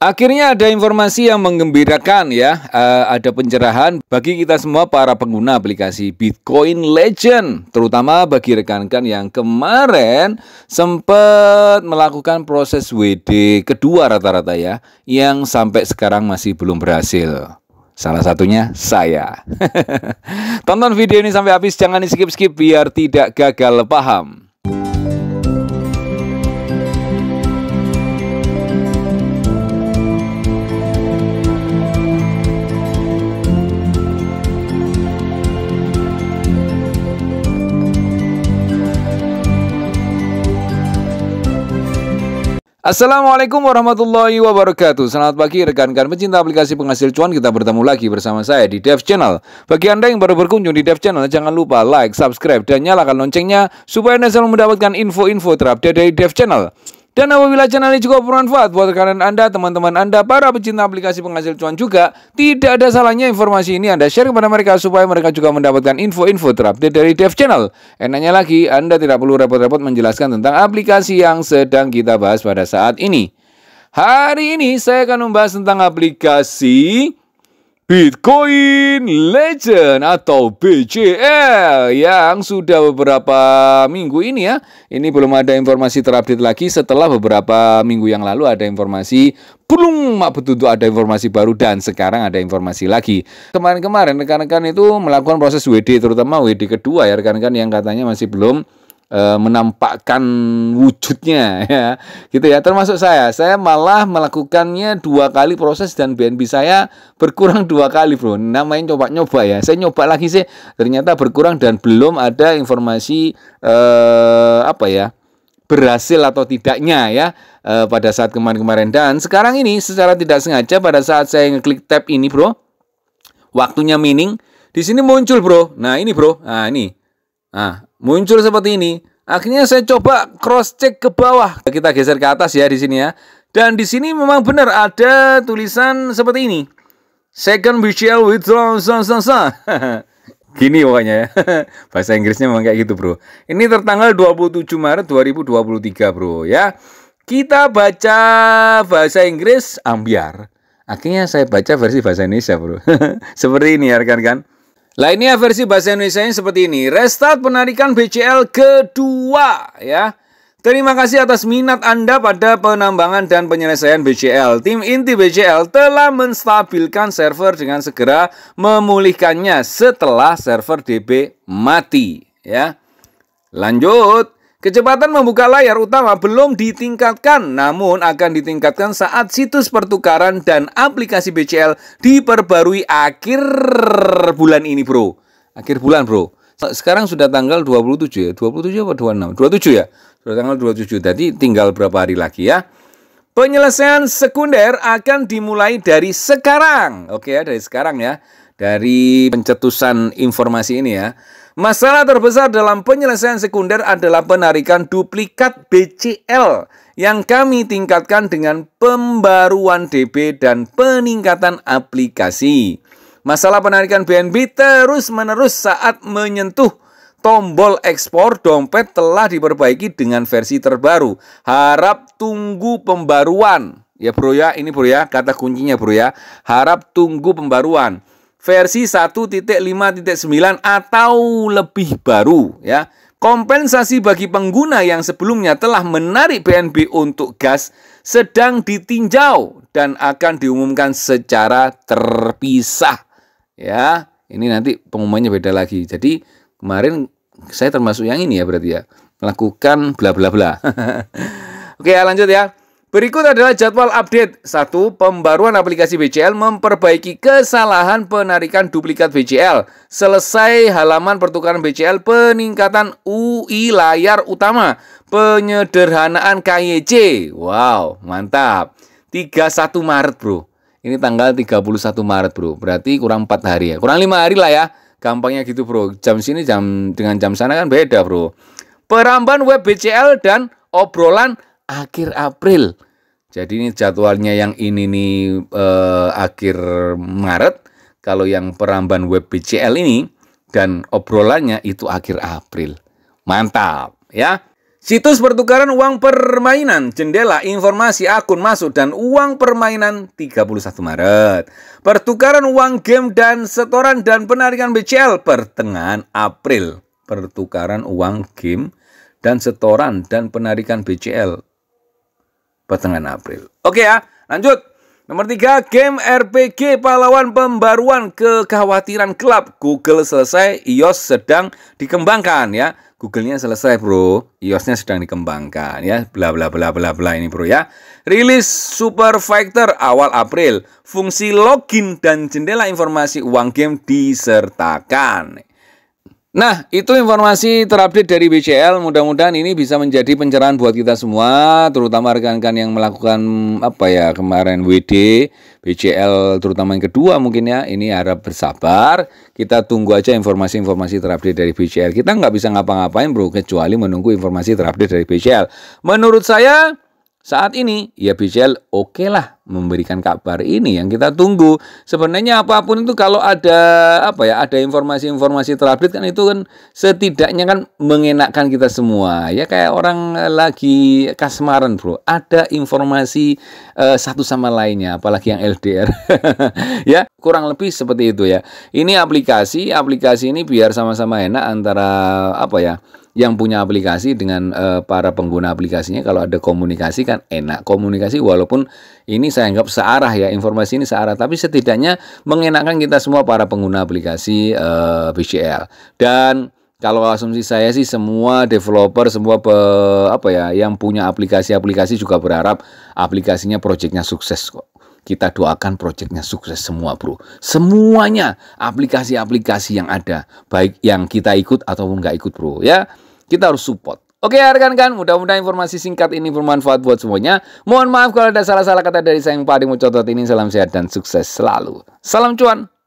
Akhirnya ada informasi yang menggembirakan ya, uh, ada pencerahan bagi kita semua para pengguna aplikasi Bitcoin Legend, terutama bagi rekan-rekan yang kemarin sempat melakukan proses WD kedua rata-rata ya, yang sampai sekarang masih belum berhasil. Salah satunya saya. Tonton video ini sampai habis, jangan di skip-skip biar tidak gagal paham. Assalamualaikum warahmatullahi wabarakatuh Selamat pagi rekan-rekan pecinta aplikasi penghasil cuan Kita bertemu lagi bersama saya di Dev Channel Bagi anda yang baru berkunjung di Dev Channel Jangan lupa like, subscribe, dan nyalakan loncengnya Supaya anda selalu mendapatkan info-info terupdate dari Dev Channel dan apabila channel ini juga bermanfaat buat kalian Anda, teman-teman Anda, para pecinta aplikasi penghasil cuan juga, tidak ada salahnya informasi ini Anda share kepada mereka supaya mereka juga mendapatkan info-info terupdate dari Dev Channel. Enaknya lagi, Anda tidak perlu repot-repot menjelaskan tentang aplikasi yang sedang kita bahas pada saat ini. Hari ini saya akan membahas tentang aplikasi Bitcoin Legend atau BCL yang sudah beberapa minggu ini ya. Ini belum ada informasi terupdate lagi setelah beberapa minggu yang lalu ada informasi belum mak betutu ada informasi baru dan sekarang ada informasi lagi. Kemarin-kemarin rekan-rekan itu melakukan proses WD terutama WD kedua ya rekan-rekan yang katanya masih belum Eh, menampakkan wujudnya ya gitu ya termasuk saya saya malah melakukannya dua kali proses dan BNB saya berkurang dua kali bro namanya coba-nyoba ya saya nyoba lagi sih ternyata berkurang dan belum ada informasi eh, apa ya berhasil atau tidaknya ya eh, pada saat kemarin-kemarin dan sekarang ini secara tidak sengaja pada saat saya ngeklik tab ini bro waktunya mining di sini muncul bro nah ini bro nah ini Nah, muncul seperti ini. Akhirnya saya coba cross check ke bawah. Kita geser ke atas ya di sini ya. Dan di sini memang benar ada tulisan seperti ini. Second visual with Gini pokoknya ya. Bahasa Inggrisnya memang kayak gitu, Bro. Ini tertanggal 27 Maret 2023, Bro, ya. Kita baca bahasa Inggris ambiar. Akhirnya saya baca versi bahasa Indonesia, Bro. Seperti ini ya, rekan-rekan. Lainnya versi bahasa Indonesia yang seperti ini. Restart penarikan BCL kedua ya. Terima kasih atas minat Anda pada penambangan dan penyelesaian BCL. Tim inti BCL telah menstabilkan server dengan segera memulihkannya setelah server DB mati ya. Lanjut Kecepatan membuka layar utama belum ditingkatkan, namun akan ditingkatkan saat situs pertukaran dan aplikasi BCL diperbarui akhir bulan ini, bro. Akhir bulan, bro. Sekarang sudah tanggal 27 ya, 27 apa 26? 27 ya, sudah tanggal 27, jadi tinggal berapa hari lagi ya. Penyelesaian sekunder akan dimulai dari sekarang. Oke ya, dari sekarang ya dari pencetusan informasi ini ya. Masalah terbesar dalam penyelesaian sekunder adalah penarikan duplikat BCL yang kami tingkatkan dengan pembaruan DB dan peningkatan aplikasi. Masalah penarikan BNB terus-menerus saat menyentuh tombol ekspor dompet telah diperbaiki dengan versi terbaru. Harap tunggu pembaruan. Ya bro ya, ini bro ya, kata kuncinya bro ya. Harap tunggu pembaruan versi 1.5.9 atau lebih baru ya. Kompensasi bagi pengguna yang sebelumnya telah menarik BNB untuk gas sedang ditinjau dan akan diumumkan secara terpisah. Ya, ini nanti pengumumannya beda lagi. Jadi kemarin saya termasuk yang ini ya berarti ya melakukan bla bla bla. Oke, lanjut ya. Berikut adalah jadwal update. 1. Pembaruan aplikasi BCL memperbaiki kesalahan penarikan duplikat BCL. Selesai halaman pertukaran BCL peningkatan UI layar utama. Penyederhanaan KYC. Wow, mantap. 31 Maret, Bro. Ini tanggal 31 Maret, Bro. Berarti kurang 4 hari ya. Kurang 5 hari lah ya. Gampangnya gitu, Bro. Jam sini jam dengan jam sana kan beda, Bro. Peramban web BCL dan obrolan akhir April. Jadi ini jadwalnya yang ini nih eh, akhir Maret. Kalau yang peramban web BCL ini dan obrolannya itu akhir April. Mantap ya. Situs pertukaran uang permainan, jendela informasi akun masuk dan uang permainan 31 Maret. Pertukaran uang game dan setoran dan penarikan BCL pertengahan April. Pertukaran uang game dan setoran dan penarikan BCL pertengahan April. Oke ya, lanjut. Nomor tiga, game RPG pahlawan pembaruan kekhawatiran klub. Google selesai, iOS sedang dikembangkan ya. Google-nya selesai bro, iOS-nya sedang dikembangkan ya, bla bla bla bla bla ini bro ya. Rilis Super Fighter awal April, fungsi login dan jendela informasi uang game disertakan. Nah, itu informasi terupdate dari BCL. Mudah-mudahan ini bisa menjadi pencerahan buat kita semua, terutama rekan-rekan yang melakukan mm, apa ya kemarin WD, BCL terutama yang kedua mungkin ya. Ini harap bersabar. Kita tunggu aja informasi-informasi terupdate dari BCL. Kita nggak bisa ngapa-ngapain bro, kecuali menunggu informasi terupdate dari BCL. Menurut saya saat ini, ya Bichel oke okay lah memberikan kabar ini yang kita tunggu. Sebenarnya apapun itu kalau ada apa ya, ada informasi-informasi terupdate kan itu kan setidaknya kan mengenakkan kita semua. Ya kayak orang eh, lagi kasmaran, Bro. Ada informasi uh, satu sama lainnya, apalagi yang LDR. ya, kurang lebih seperti itu ya. Ini aplikasi, aplikasi ini biar sama-sama enak antara apa ya? yang punya aplikasi dengan uh, para pengguna aplikasinya kalau ada komunikasi kan enak komunikasi walaupun ini saya anggap searah ya informasi ini searah tapi setidaknya mengenakan kita semua para pengguna aplikasi uh, eh, BCL dan kalau asumsi saya sih semua developer semua pe, apa ya yang punya aplikasi-aplikasi juga berharap aplikasinya proyeknya sukses kok kita doakan proyeknya sukses semua bro. Semuanya aplikasi-aplikasi yang ada. Baik yang kita ikut ataupun nggak ikut bro ya. Kita harus support. Oke ya, rekan-rekan, mudah-mudahan informasi singkat ini bermanfaat buat semuanya. Mohon maaf kalau ada salah-salah kata dari saya yang paling mencotot ini. Salam sehat dan sukses selalu. Salam cuan.